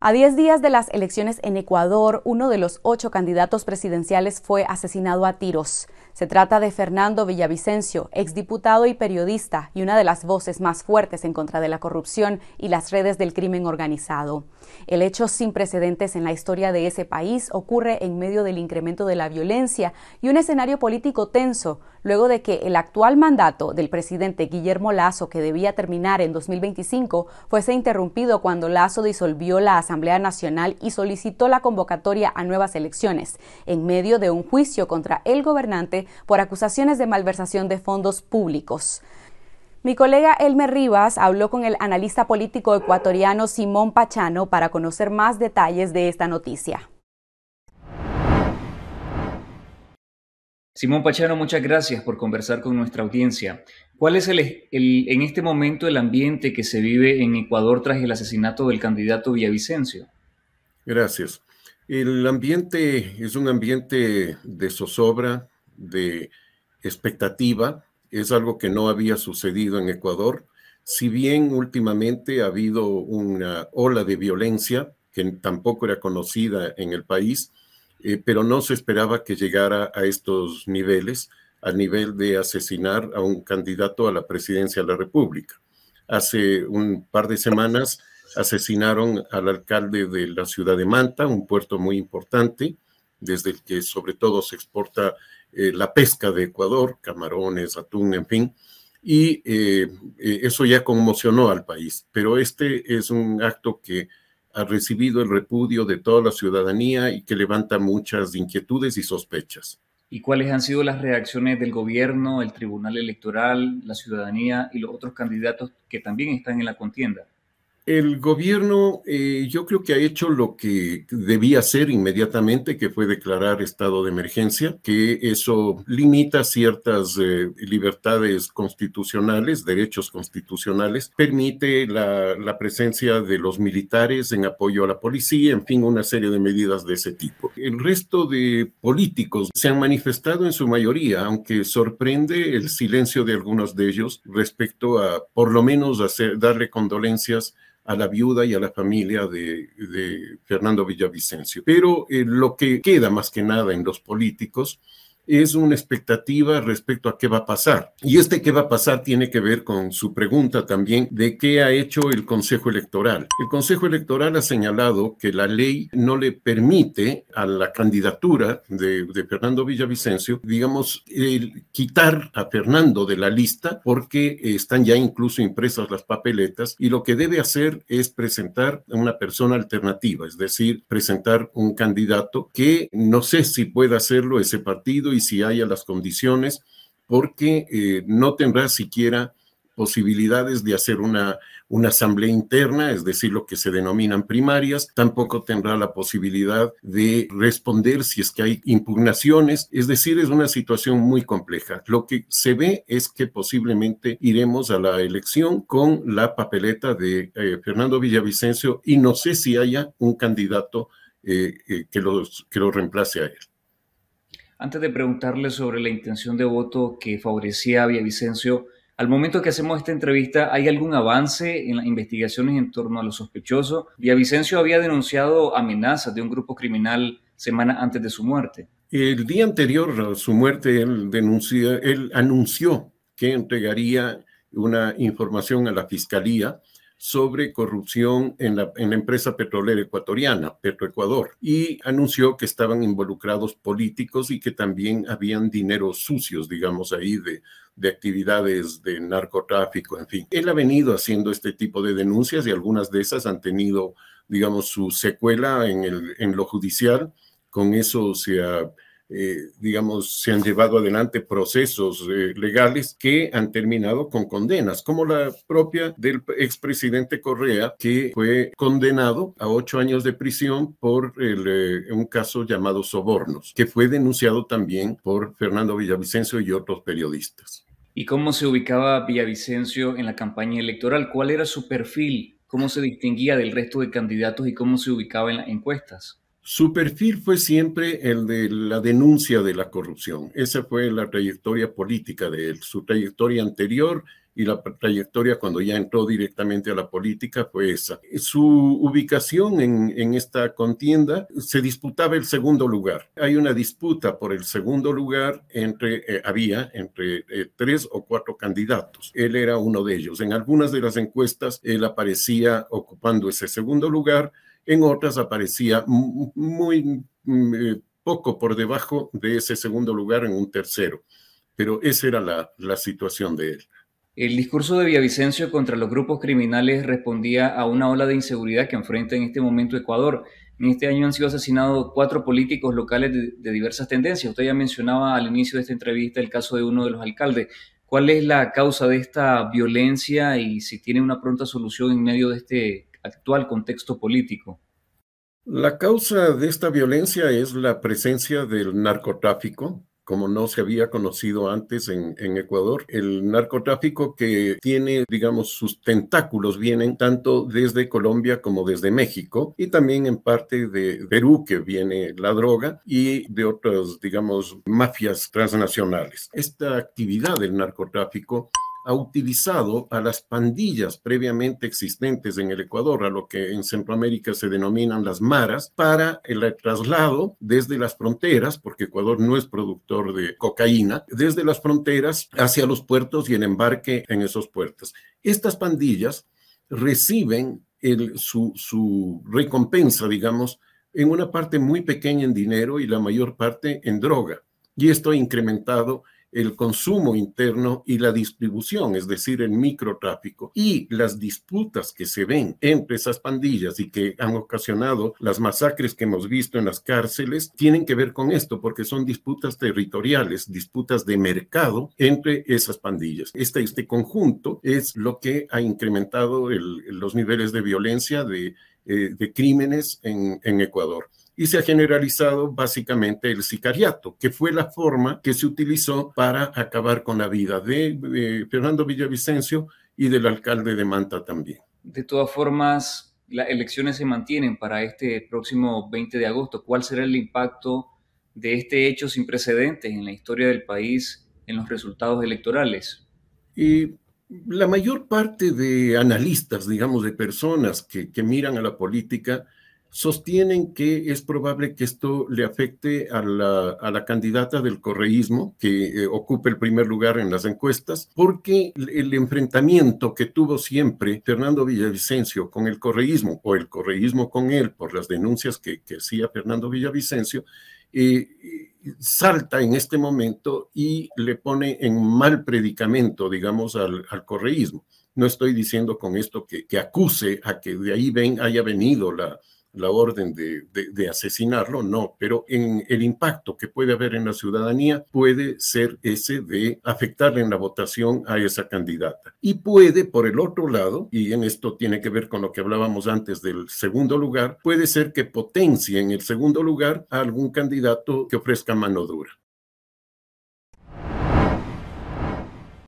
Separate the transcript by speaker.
Speaker 1: A 10 días de las elecciones en Ecuador, uno de los ocho candidatos presidenciales fue asesinado a tiros. Se trata de Fernando Villavicencio, exdiputado y periodista, y una de las voces más fuertes en contra de la corrupción y las redes del crimen organizado. El hecho sin precedentes en la historia de ese país ocurre en medio del incremento de la violencia y un escenario político tenso, luego de que el actual mandato del presidente Guillermo Lazo, que debía terminar en 2025, fuese interrumpido cuando Lazo disolvió la Asamblea Nacional y solicitó la convocatoria a nuevas elecciones, en medio de un juicio contra el gobernante por acusaciones de malversación de fondos públicos. Mi colega Elmer Rivas habló con el analista político ecuatoriano Simón Pachano para conocer más detalles de esta noticia. Simón Pachano, muchas gracias por conversar con nuestra audiencia. ¿Cuál es el, en este momento el ambiente que se vive en Ecuador tras el asesinato del candidato Villavicencio? Gracias.
Speaker 2: El ambiente es un ambiente de zozobra, de expectativa. Es algo que no había sucedido en Ecuador. Si bien últimamente ha habido una ola de violencia que tampoco era conocida en el país, eh, pero no se esperaba que llegara a estos niveles a nivel de asesinar a un candidato a la presidencia de la República. Hace un par de semanas asesinaron al alcalde de la ciudad de Manta, un puerto muy importante, desde el que sobre todo se exporta eh, la pesca de Ecuador, camarones, atún, en fin. Y eh, eh, eso ya conmocionó al país, pero este es un acto que ha recibido el repudio de toda la ciudadanía y que levanta muchas inquietudes y sospechas.
Speaker 1: ¿Y cuáles han sido las reacciones del gobierno, el Tribunal Electoral, la ciudadanía y los otros candidatos que también están en la contienda?
Speaker 2: el gobierno eh, yo creo que ha hecho lo que debía hacer inmediatamente, que fue declarar estado de emergencia, que eso limita ciertas eh, libertades constitucionales, derechos constitucionales, permite la, presencia de los militares en apoyo a la policía, en fin, una serie de medidas de ese tipo. El resto de políticos se han manifestado en su mayoría, aunque sorprende el silencio de algunos de ellos respecto a, por lo menos, hacer, darle condolencias a la viuda y a la familia de, Fernando Villavicencio. Pero eh, lo que queda más que nada en los políticos es una expectativa respecto a qué va a pasar. Y este qué va a pasar tiene que ver con su pregunta también de qué ha hecho el Consejo Electoral. El Consejo Electoral ha señalado que la ley no le permite a la candidatura de, de Fernando Villavicencio, digamos, el quitar a Fernando de la lista porque están ya incluso impresas las papeletas y lo que debe hacer es presentar una persona alternativa, es decir, presentar un candidato que no sé si pueda hacerlo ese partido y si haya las condiciones, porque eh, no tendrá siquiera posibilidades de hacer una, una asamblea interna, es decir, lo que se denominan primarias, tampoco tendrá la posibilidad de responder si es que hay impugnaciones, es decir, es una situación muy compleja. Lo que se ve es que posiblemente iremos a la elección con la papeleta de eh, Fernando Villavicencio y no sé si haya un candidato eh, que, los, que lo reemplace a él.
Speaker 1: Antes de preguntarle sobre la intención de voto que favorecía a Villavicencio, al momento que hacemos esta entrevista, ¿hay algún avance en las investigaciones en torno a los sospechosos? Villavicencio había denunciado amenazas de un grupo criminal semana antes de su muerte. El día
Speaker 2: anterior a su muerte, él anunció que entregaría una información a la fiscalía sobre corrupción en la, empresa petrolera ecuatoriana, Petroecuador, y anunció que estaban involucrados políticos y que también habían dinero sucios, digamos, ahí de, de actividades de narcotráfico, en fin. Él ha venido haciendo este tipo de denuncias y algunas de esas han tenido, digamos, su secuela en, el, en lo judicial. Con eso se ha eh, digamos, se han llevado adelante procesos eh, legales que han terminado con condenas, como la propia del expresidente Correa, que fue condenado a ocho años de prisión por eh, un caso llamado sobornos, que fue denunciado también por Fernando Villavicencio y otros periodistas.
Speaker 1: ¿Y cómo se ubicaba Villavicencio en la campaña electoral? ¿Cuál era su perfil? ¿Cómo se distinguía del resto de candidatos y cómo se ubicaba en las encuestas?
Speaker 2: Su perfil fue siempre el de la denuncia de la corrupción. Esa fue la trayectoria política de él. Su trayectoria anterior y la trayectoria cuando ya entró directamente a la política fue pues, esa. Su ubicación en, esta contienda se disputaba el segundo lugar. Hay una disputa por el segundo lugar entre, eh, había entre eh, tres o cuatro candidatos. Él era uno de ellos. En algunas de las encuestas él aparecía ocupando ese segundo lugar, en otras aparecía muy eh, poco por debajo de ese
Speaker 1: segundo lugar en un tercero. Pero esa era la situación de él. El discurso de Villavicencio contra los grupos criminales respondía a una ola de inseguridad que enfrenta en este momento Ecuador. En este año han sido asesinados cuatro políticos locales de, de diversas tendencias. Usted ya mencionaba al inicio de esta entrevista el caso de uno de los alcaldes. ¿Cuál es la causa de esta violencia y si tiene una pronta solución en medio de este actual contexto político?
Speaker 2: La causa de esta violencia es la presencia del narcotráfico, como no se había conocido antes en, Ecuador. El narcotráfico que tiene, digamos, sus tentáculos vienen tanto desde Colombia como desde México y también en parte de Perú que viene la droga y de otras, digamos, mafias transnacionales. Esta actividad del narcotráfico ha utilizado a las pandillas previamente existentes en el Ecuador, a lo que en Centroamérica se denominan las maras, para el traslado desde las fronteras, porque Ecuador no es productor de cocaína, desde las fronteras hacia los puertos y el embarque en esos puertos. Estas pandillas reciben su, su recompensa, digamos, en una parte muy pequeña en dinero y la mayor parte en droga. Y esto ha incrementado el consumo interno y la distribución, es decir, el microtráfico y las disputas que se ven entre esas pandillas y que han ocasionado las masacres que hemos visto en las cárceles, tienen que ver con esto, porque son disputas territoriales, disputas de mercado entre esas pandillas. Este, este conjunto es lo que ha incrementado los niveles de violencia, de, eh, crímenes en Ecuador y se ha generalizado básicamente el sicariato, que fue la forma que se utilizó para acabar con la vida de, eh, Fernando Villavicencio y del alcalde de Manta también.
Speaker 1: De todas formas, las elecciones se mantienen para este próximo 20 de agosto. ¿Cuál será el impacto de este hecho sin precedentes en la historia del país en los resultados electorales?
Speaker 2: Y la mayor parte de analistas, digamos, de personas que, que miran a la política, sostienen que es probable que esto le afecte a la, a la candidata del correísmo, que eh, ocupe el primer lugar en las encuestas, porque el, enfrentamiento que tuvo siempre Fernando Villavicencio con el correísmo, o el correísmo con él, por las denuncias que, hacía Fernando Villavicencio, eh, salta en este momento y le pone en mal predicamento, digamos, al, al correísmo. No estoy diciendo con esto que, que, acuse a que de ahí ven, haya venido la, la orden de, asesinarlo, no, pero en el impacto que puede haber en la ciudadanía puede ser ese de afectarle en la votación a esa candidata. Y puede, por el otro lado, y en esto tiene que ver con lo que hablábamos antes del segundo lugar, puede ser que potencie en el segundo lugar a algún candidato que ofrezca mano dura.